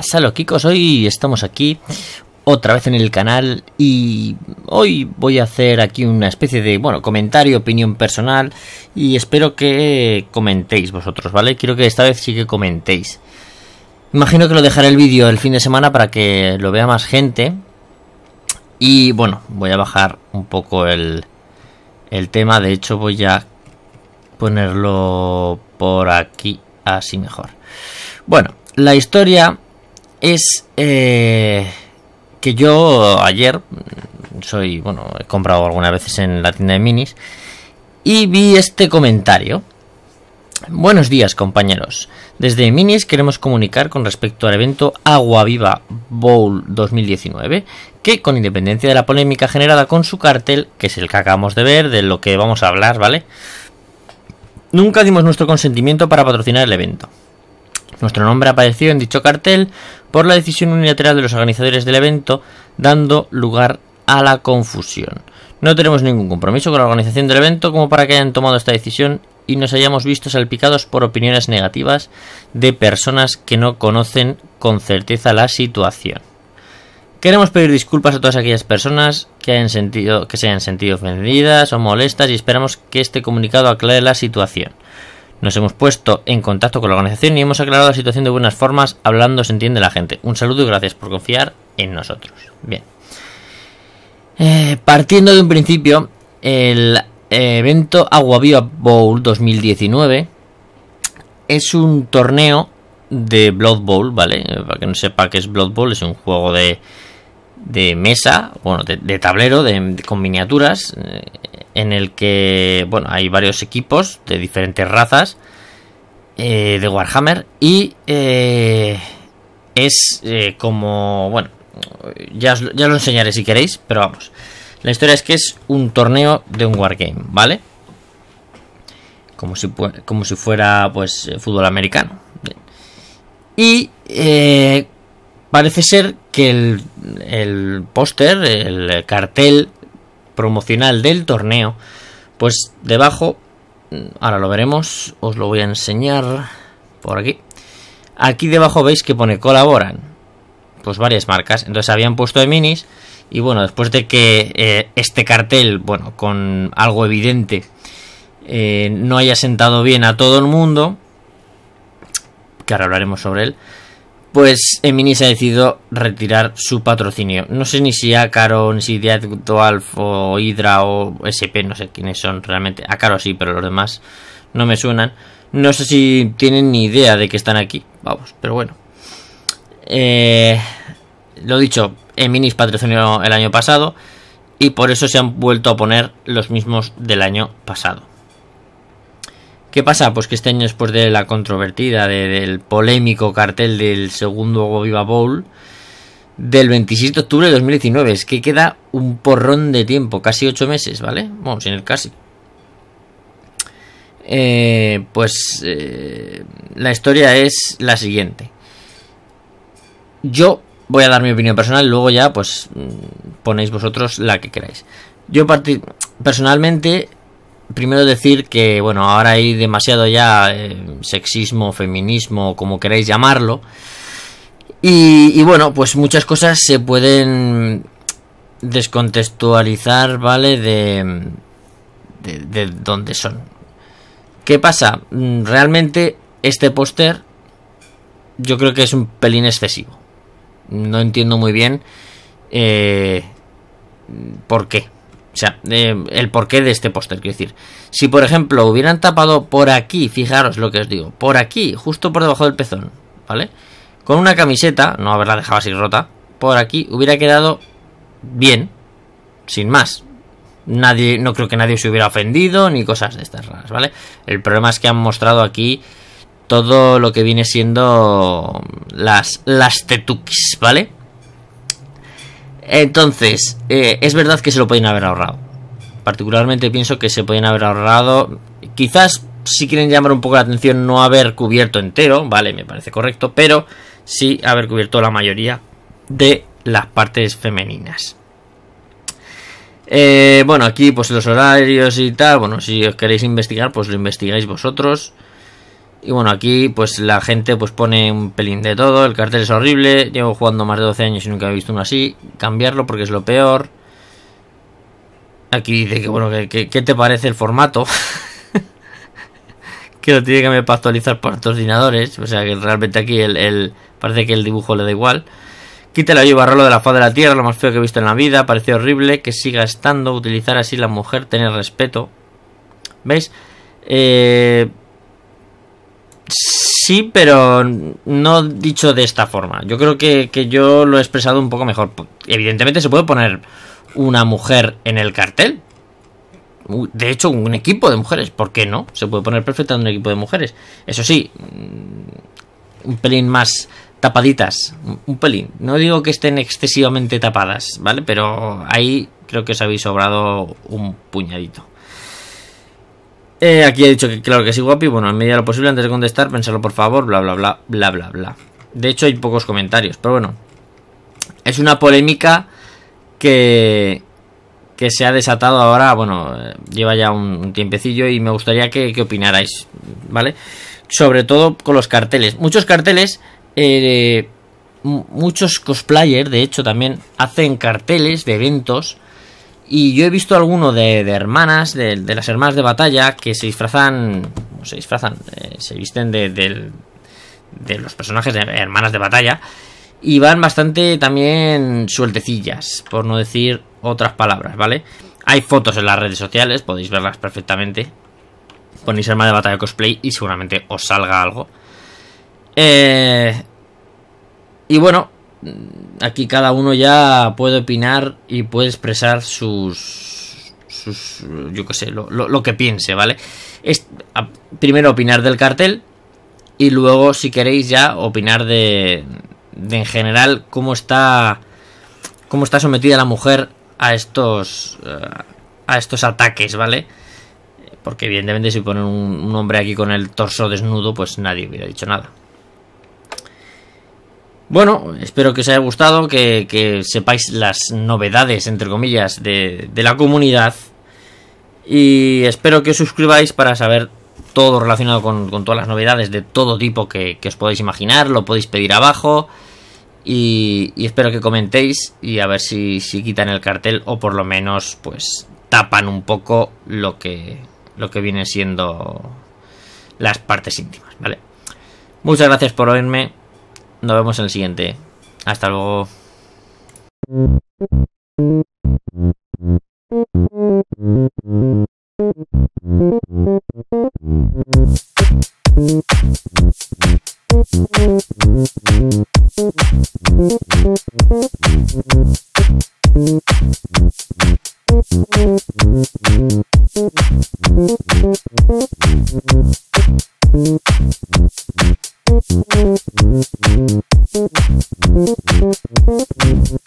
Salud chicos, Hoy estamos aquí otra vez en el canal y hoy voy a hacer aquí una especie de, bueno, comentario, opinión personal y espero que comentéis vosotros, ¿vale? Quiero que esta vez sí que comentéis. Imagino que lo dejaré el vídeo el fin de semana para que lo vea más gente y bueno, voy a bajar un poco el, el tema, de hecho voy a ponerlo por aquí así mejor. Bueno, la historia es eh, que yo ayer mm, soy, bueno, he comprado algunas veces en la tienda de minis y vi este comentario. Buenos días, compañeros. Desde Minis queremos comunicar con respecto al evento Agua Viva Bowl 2019, que con independencia de la polémica generada con su cartel, que es el que acabamos de ver, de lo que vamos a hablar, ¿vale? Nunca dimos nuestro consentimiento para patrocinar el evento. Nuestro nombre apareció en dicho cartel por la decisión unilateral de los organizadores del evento, dando lugar a la confusión. No tenemos ningún compromiso con la organización del evento como para que hayan tomado esta decisión y nos hayamos visto salpicados por opiniones negativas de personas que no conocen con certeza la situación. Queremos pedir disculpas a todas aquellas personas que, que se hayan sentido ofendidas o molestas y esperamos que este comunicado aclare la situación. Nos hemos puesto en contacto con la organización y hemos aclarado la situación de buenas formas, hablando se entiende la gente. Un saludo y gracias por confiar en nosotros. Bien. Eh, partiendo de un principio, el evento Agua Viva Bowl 2019 es un torneo de Blood Bowl, ¿vale? Para que no sepa qué es Blood Bowl, es un juego de, de mesa, bueno, de, tablero de, con miniaturas. Eh, en el que, bueno, hay varios equipos de diferentes razas eh, de Warhammer y eh, es eh, como, bueno, ya, lo enseñaré si queréis, pero vamos. La historia es que es un torneo de un wargame, ¿vale? Como si, como si fuera, pues, fútbol americano. Y parece ser que el, el póster, el cartel promocional del torneo, pues debajo, mm, ahora lo veremos, os lo voy a enseñar por aquí. Aquí debajo veis que pone colaboran, pues varias marcas, entonces habían puesto de minis y bueno, después de que eh, este cartel, bueno, con algo evidente, eh, no haya sentado bien a todo el mundo, que ahora hablaremos sobre él, pues Eminis ha decidido retirar su patrocinio. No sé ni si Acaro, ni si Alpha o Hydra o SP, no sé quiénes son realmente. Acaro sí, pero los demás no me suenan. No sé si tienen ni idea de que están aquí. Vamos, pero bueno. Eh, lo dicho, Eminis patrocinó el año pasado y por eso se han vuelto a poner los mismos del año pasado. ¿Qué pasa? Pues que este año después de la controvertida, del polémico cartel del segundo Viva Bowl, del 26 de octubre de 2019, es que queda un porrón de tiempo, casi ocho meses, ¿vale? Bueno, sin el casi. Eh, pues eh, la historia es la siguiente. Yo voy a dar mi opinión personal, luego ya pues mm, ponéis vosotros la que queráis. Yo personalmente primero decir que, bueno, ahora hay demasiado ya eh, sexismo, feminismo, como queráis llamarlo. Y, bueno, pues muchas cosas se pueden descontextualizar, ¿vale? De, de, dónde son. ¿Qué pasa? Mm, realmente este póster yo creo que es un pelín excesivo. No entiendo muy bien eh, por qué. O sea, eh, el porqué de este póster, quiero decir. Si por ejemplo hubieran tapado por aquí, fijaros lo que os digo, por aquí, justo por debajo del pezón, ¿vale? Con una camiseta, no haberla dejado así rota, por aquí hubiera quedado bien, sin más. Nadie, no creo que nadie se hubiera ofendido ni cosas de estas raras, ¿vale? El problema es que han mostrado aquí todo lo que viene siendo las, las ¿vale? Entonces, eh, es verdad que se lo pueden haber ahorrado. Particularmente pienso que se pueden haber ahorrado. Quizás si quieren llamar un poco la atención no haber cubierto entero, vale, me parece correcto, pero sí haber cubierto la mayoría de las partes femeninas. Eh, bueno, aquí pues los horarios y tal, bueno, si os queréis investigar, pues lo investigáis vosotros. Y bueno, aquí pues la gente pues pone un pelín de todo, el cartel es horrible, llevo jugando más de 12 años y nunca he visto uno así, cambiarlo porque es lo peor. Aquí dice que bueno, ¿qué te parece el formato? que lo tiene que actualizar para ordenadores. o sea que realmente aquí el, parece que el dibujo le da igual. Quítale a Barrolo de la faz de la tierra, lo más feo que he visto en la vida, parece horrible que siga estando, utilizar así la mujer, tener respeto. ¿Veis? Eh Sí, pero no dicho de esta forma. Yo creo que, yo lo he expresado un poco mejor. Evidentemente se puede poner una mujer en el cartel. De hecho, un equipo de mujeres. ¿Por qué no? Se puede poner perfectamente un equipo de mujeres. Eso sí, mm, un pelín más tapaditas. Un pelín. No digo que estén excesivamente tapadas, ¿vale? Pero ahí creo que os habéis sobrado un puñadito. Eh, aquí he dicho que claro que sí, guapi. Bueno, en medida de lo posible, antes de contestar, pensarlo por favor, bla, bla, bla, bla, bla, bla. De hecho, hay pocos comentarios, pero bueno. Es una polémica que, que se ha desatado ahora, bueno, eh, lleva ya un, tiempecillo y me gustaría que, que opinarais, ¿vale? Sobre todo con los carteles. Muchos carteles, eh, muchos cosplayers, de hecho, también hacen carteles de eventos y yo he visto alguno de, hermanas, de, las hermanas de batalla, que se disfrazan, se disfrazan, eh, se visten de, los personajes de hermanas de batalla. Y van bastante también sueltecillas, por no decir otras palabras, ¿vale? Hay fotos en las redes sociales, podéis verlas perfectamente. Ponéis hermana de batalla cosplay y seguramente os salga algo. Eh, y bueno, aquí cada uno ya puede opinar y puede expresar sus, yo qué sé, lo, que piense, ¿vale? Es, primero opinar del cartel y luego, si queréis, ya opinar de, en general cómo está, cómo está sometida la mujer a estos, eh, a estos ataques, ¿vale? Porque evidentemente si ponen un hombre aquí con el torso desnudo, pues nadie hubiera dicho nada. Bueno, espero que os haya gustado, que, sepáis las novedades, entre comillas, de, la comunidad. Y espero que os suscribáis para saber todo relacionado con, todas las novedades de todo tipo que, os podéis imaginar. Lo podéis pedir abajo. Y, espero que comentéis y a ver si, quitan el cartel o por lo menos pues tapan un poco lo que, lo que viene siendo las partes íntimas, ¿vale? Muchas gracias por oírme nos vemos en el siguiente. Hasta luego. Thank you.